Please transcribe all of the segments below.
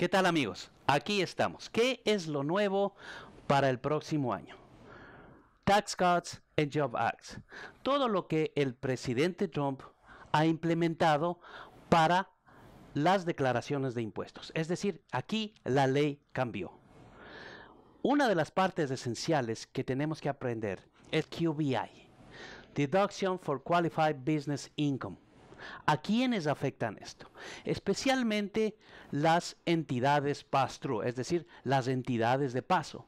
¿Qué tal amigos? Aquí estamos. ¿Qué es lo nuevo para el próximo año? Tax Cuts and Job Acts. Todo lo que el presidente Trump ha implementado para las declaraciones de impuestos. Es decir, aquí la ley cambió. Una de las partes esenciales que tenemos que aprender es QBI, Deduction for Qualified Business Income ¿A quiénes afectan esto? Especialmente las entidades pastro, es decir, las entidades de paso.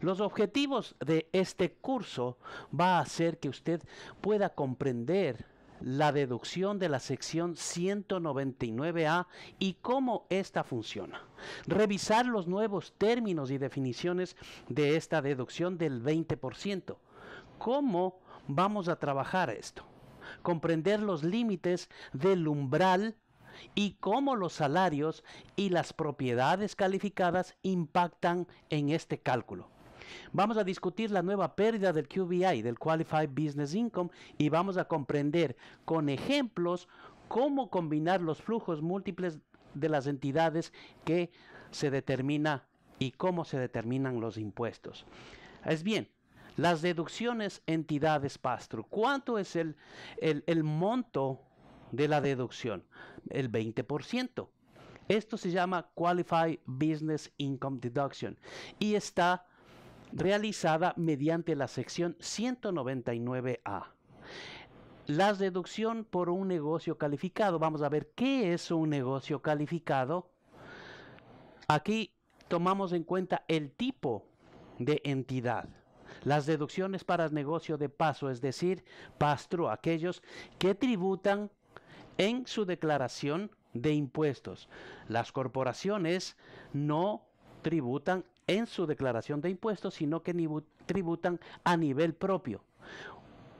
Los objetivos de este curso va a hacer que usted pueda comprender la deducción de la sección 199A y cómo esta funciona. Revisar los nuevos términos y definiciones de esta deducción del 20%. ¿Cómo vamos a trabajar esto? comprender los límites del umbral y cómo los salarios y las propiedades calificadas impactan en este cálculo. Vamos a discutir la nueva pérdida del QBI, del Qualified Business Income, y vamos a comprender con ejemplos cómo combinar los flujos múltiples de las entidades que se determina y cómo se determinan los impuestos. Es bien, las deducciones entidades pastro. ¿Cuánto es el, monto de la deducción? El 20%. Esto se llama Qualified Business Income Deduction y está realizada mediante la sección 199A. La deducción por un negocio calificado. Vamos a ver qué es un negocio calificado. Aquí tomamos en cuenta el tipo de entidad. Las deducciones para negocio de paso, es decir, pastro, aquellos que tributan en su declaración de impuestos. Las corporaciones no tributan en su declaración de impuestos, sino que tributan a nivel propio.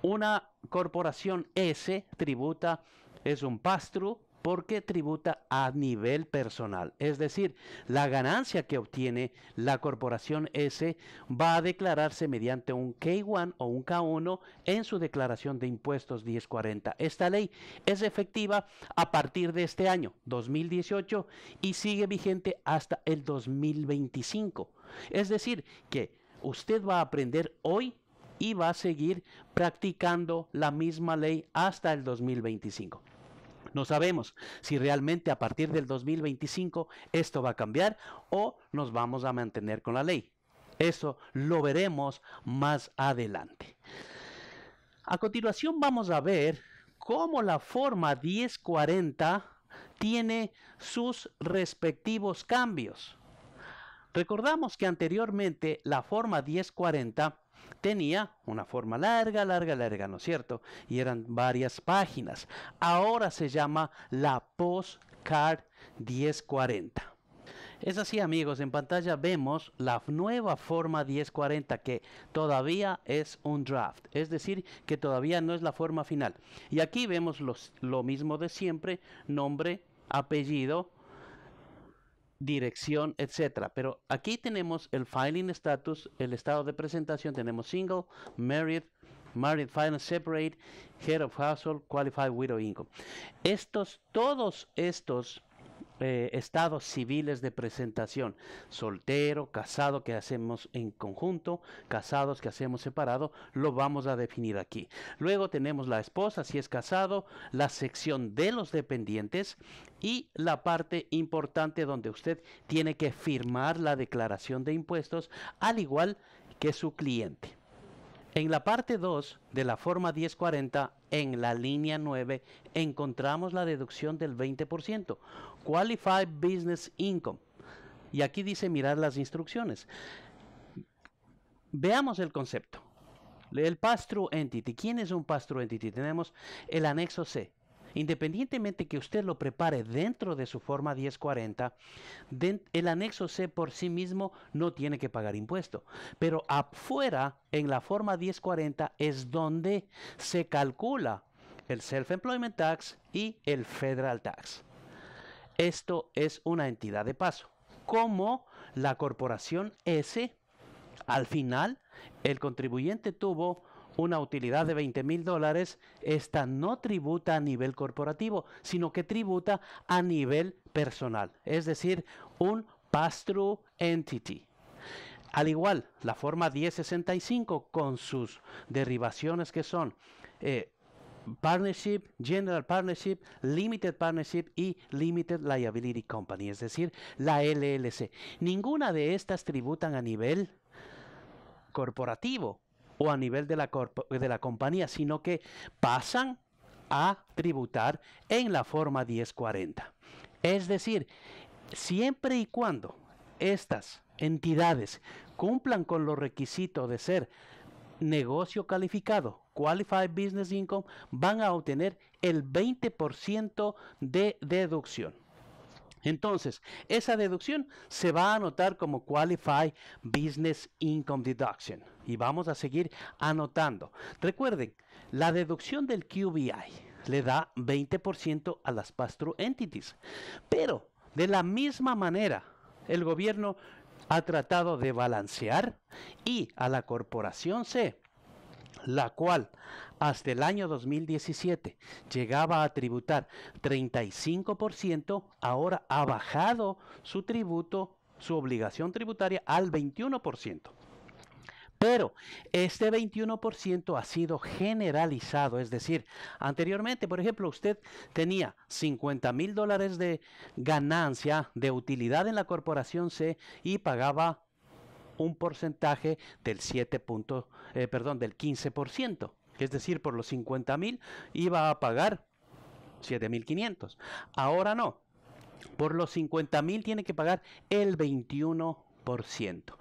Una corporación S tributa, es un pastro, porque tributa a nivel personal. Es decir, la ganancia que obtiene la corporación S va a declararse mediante un K1 o un K1 en su declaración de impuestos 1040. Esta ley es efectiva a partir de este año, 2018, y sigue vigente hasta el 2025. Es decir, que usted va a aprender hoy y va a seguir practicando la misma ley hasta el 2025. No sabemos si realmente a partir del 2025 esto va a cambiar o nos vamos a mantener con la ley. Eso lo veremos más adelante. A continuación vamos a ver cómo la forma 1040 tiene sus respectivos cambios. Recordamos que anteriormente la forma 1040 Tenía una forma larga, larga, larga, ¿no es cierto? Y eran varias páginas. Ahora se llama la Postcard 1040. Es así amigos, en pantalla vemos la nueva forma 1040 que todavía es un draft, es decir, que todavía no es la forma final. Y aquí vemos lo mismo de siempre, nombre, apellido, dirección, etcétera. Pero aquí tenemos el filing status, el estado de presentación, tenemos single, married, married final, separate, head of household, qualified widow income. Estos, todos estos eh, estados civiles de presentación. Soltero, casado que hacemos en conjunto, casados que hacemos separado, lo vamos a definir aquí. Luego tenemos la esposa, si es casado, la sección de los dependientes y la parte importante donde usted tiene que firmar la declaración de impuestos, al igual que su cliente. En la parte 2 de la forma 1040 en la línea 9 encontramos la deducción del 20%, Qualified Business Income. Y aquí dice mirar las instrucciones. Veamos el concepto. El pass-through entity. ¿Quién es un pass-through entity? Tenemos el anexo C, Independientemente que usted lo prepare dentro de su forma 1040, el anexo C por sí mismo no tiene que pagar impuesto. Pero afuera, en la forma 1040, es donde se calcula el Self-Employment Tax y el Federal Tax. Esto es una entidad de paso, como la corporación S. Al final, el contribuyente tuvo una utilidad de 20 mil dólares, esta no tributa a nivel corporativo, sino que tributa a nivel personal, es decir, un pass-through entity. Al igual, la forma 1065 con sus derivaciones que son eh, Partnership, General Partnership, Limited Partnership y Limited Liability Company, es decir, la LLC. Ninguna de estas tributan a nivel corporativo, o a nivel de la, de la compañía, sino que pasan a tributar en la forma 1040. Es decir, siempre y cuando estas entidades cumplan con los requisitos de ser negocio calificado, Qualified Business Income, van a obtener el 20% de deducción. Entonces, esa deducción se va a anotar como Qualify Business Income Deduction y vamos a seguir anotando. Recuerden, la deducción del QBI le da 20% a las pass entities, pero de la misma manera, el gobierno ha tratado de balancear y a la corporación C, la cual hasta el año 2017 llegaba a tributar 35%, ahora ha bajado su tributo, su obligación tributaria al 21%. Pero este 21% ha sido generalizado, es decir, anteriormente, por ejemplo, usted tenía 50 mil dólares de ganancia de utilidad en la corporación C y pagaba un porcentaje del 7 eh, perdón, del 15% es decir, por los 50.000 iba a pagar 7.500. Ahora no, por los 50.000 tiene que pagar el 21%.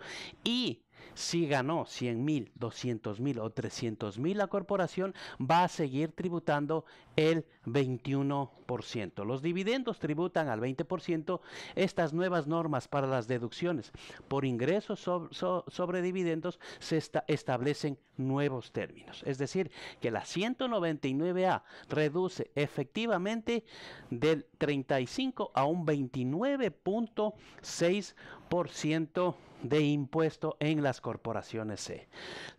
Y si ganó 100 mil, 200 mil o 300 mil la corporación, va a seguir tributando el 21%. Los dividendos tributan al 20%. Estas nuevas normas para las deducciones por ingresos sobre, dividendos se establecen nuevos términos. Es decir, que la 199A reduce efectivamente del 35 a un 29.6% de impuesto en las corporaciones C.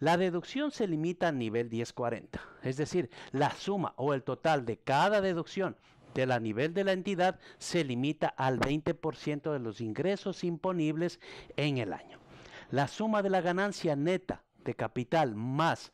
La deducción se limita a nivel 1040, es decir, la suma o el total de cada deducción de la nivel de la entidad se limita al 20% de los ingresos imponibles en el año. La suma de la ganancia neta de capital más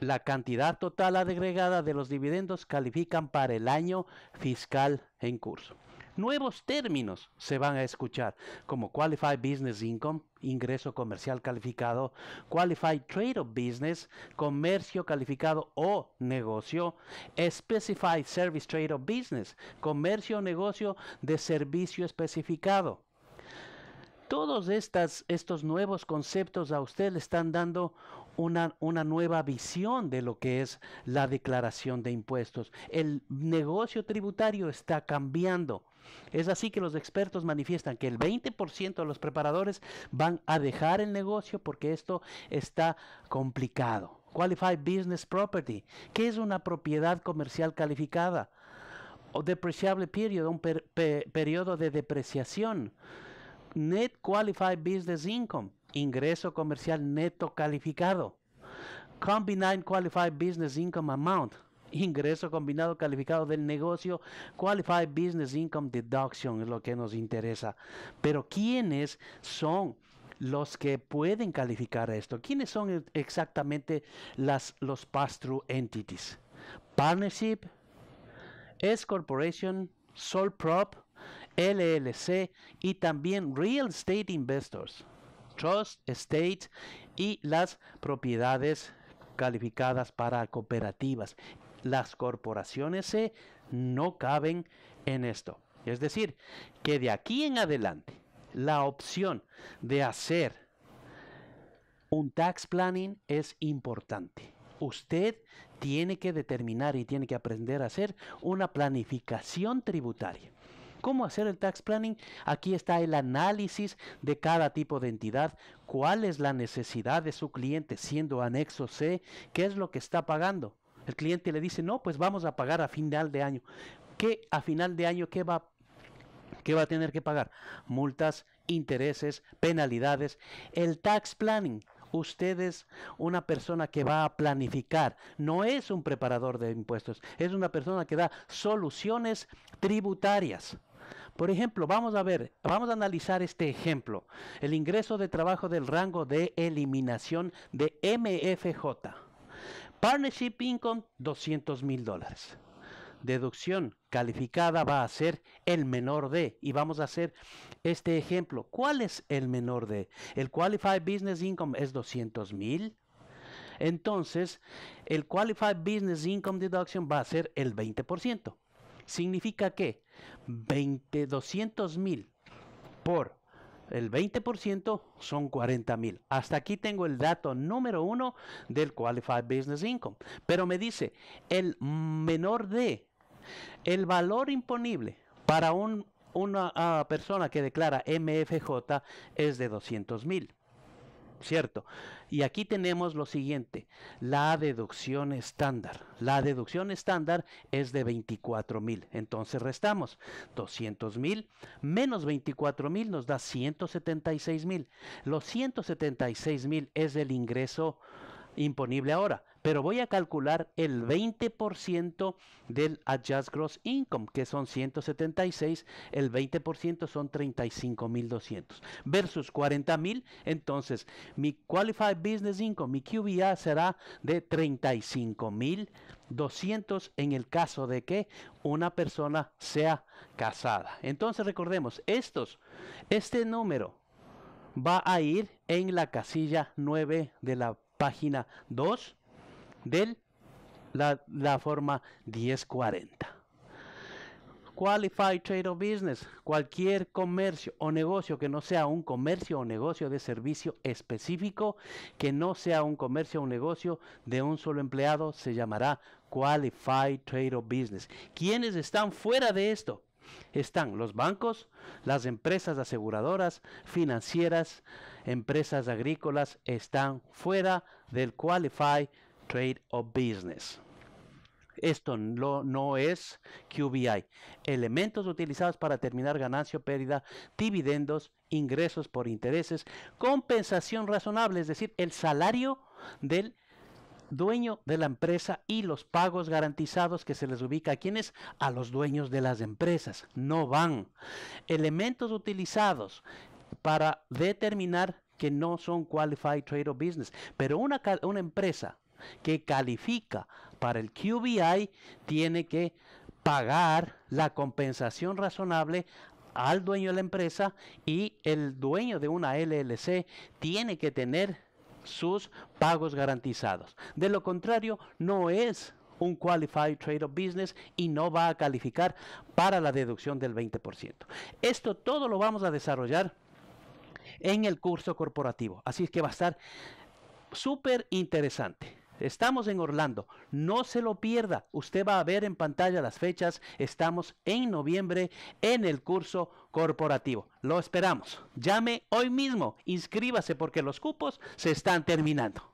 la cantidad total agregada de los dividendos califican para el año fiscal en curso nuevos términos se van a escuchar, como Qualified Business Income, ingreso comercial calificado, Qualified Trade of Business, comercio calificado o negocio, Specified Service Trade of Business, comercio o negocio de servicio especificado. Todos estos nuevos conceptos a usted le están dando una, una, nueva visión de lo que es la declaración de impuestos. El negocio tributario está cambiando. Es así que los expertos manifiestan que el 20% de los preparadores van a dejar el negocio porque esto está complicado. Qualified Business Property. ¿Qué es una propiedad comercial calificada? O depreciable period, un periodo de depreciación. Net Qualified Business Income. Ingreso comercial neto calificado. Combined Qualified Business Income Amount ingreso combinado calificado del negocio, Qualified Business Income Deduction es lo que nos interesa. Pero ¿quiénes son? los que pueden calificar esto. ¿Quiénes son e-, exactamente los pass-through entities? Partnership, S Corporation, Sole Prop, LLC y también Real Estate Investors, Trust Estate y las propiedades calificadas para cooperativas las corporaciones C no caben en esto. Es decir, que de aquí en adelante la opción de hacer un tax planning es importante. Usted tiene que determinar y tiene que aprender a hacer una planificación tributaria. ¿Cómo hacer el tax planning? Aquí está el análisis de cada tipo de entidad, cuál es la necesidad de su cliente siendo anexo C, qué es lo que está pagando, el cliente le dice, no, pues vamos a pagar a final de año. ¿Qué a final de año qué va, qué va a tener que pagar? Multas, intereses, penalidades, el tax planning. Usted es una persona que va a planificar, no es un preparador de impuestos, es una persona que da soluciones tributarias. Por ejemplo, vamos a ver, vamos a analizar este ejemplo, el ingreso de trabajo del rango de eliminación de MFJ. Partnership Income, 200 mil dólares. Deducción calificada va a ser el menor de, y vamos a hacer este ejemplo. ¿Cuál es el menor de? El Qualified Business Income es 200 mil. Entonces, el Qualified Business Income Deduction va a ser el 20%. Significa que 20, 200 mil por el 20% son 40 mil. Hasta aquí tengo el dato número uno del Qualified Business Income. Pero me dice, el menor de, el valor imponible para una ah, persona que declara MFJ es de 200 mil. ¿cierto? Y aquí tenemos lo siguiente, la deducción estándar. La deducción estándar es de 24 mil. Entonces restamos 200 mil menos 24 mil nos da 176 mil. Los 176 mil es el ingreso imponible ahora, pero voy a calcular el 20% del Adjust Gross Income, que son 176, el 20% son 35.200 versus 40.000, entonces mi Qualified Business Income, mi QBA será de 35.200 en el caso de que una persona sea casada. Entonces recordemos, estos, este número va a ir en la casilla 9 de la página 2 de la, forma 1040. Qualified Trade of Business, cualquier comercio o negocio que no sea un comercio o negocio de servicio específico, que no sea un comercio o negocio de un solo empleado, se llamará Qualified Trade of Business. ¿Quiénes están fuera de esto? Están los bancos, las empresas aseguradoras, financieras, empresas agrícolas, están fuera del Qualified Trade of Business. Esto no, no, es QBI. Elementos utilizados para determinar ganancia o pérdida, dividendos, ingresos por intereses, compensación razonable, es decir, el salario del dueño de la empresa y los pagos garantizados que se les ubica a quienes? A los dueños de las empresas. No van. Elementos utilizados para determinar que no son qualified trade of business. Pero una, una empresa que califica para el QBI tiene que pagar la compensación razonable al dueño de la empresa y el dueño de una LLC tiene que tener sus pagos garantizados. De lo contrario, no es un qualified trade of business y no va a calificar para la deducción del 20%. Esto todo lo vamos a desarrollar en el curso corporativo, así es que va a estar súper interesante. Estamos en Orlando, no se lo pierda. Usted va a ver en pantalla las fechas. Estamos en noviembre en el curso corporativo. Lo esperamos. Llame hoy mismo, inscríbase porque los cupos se están terminando.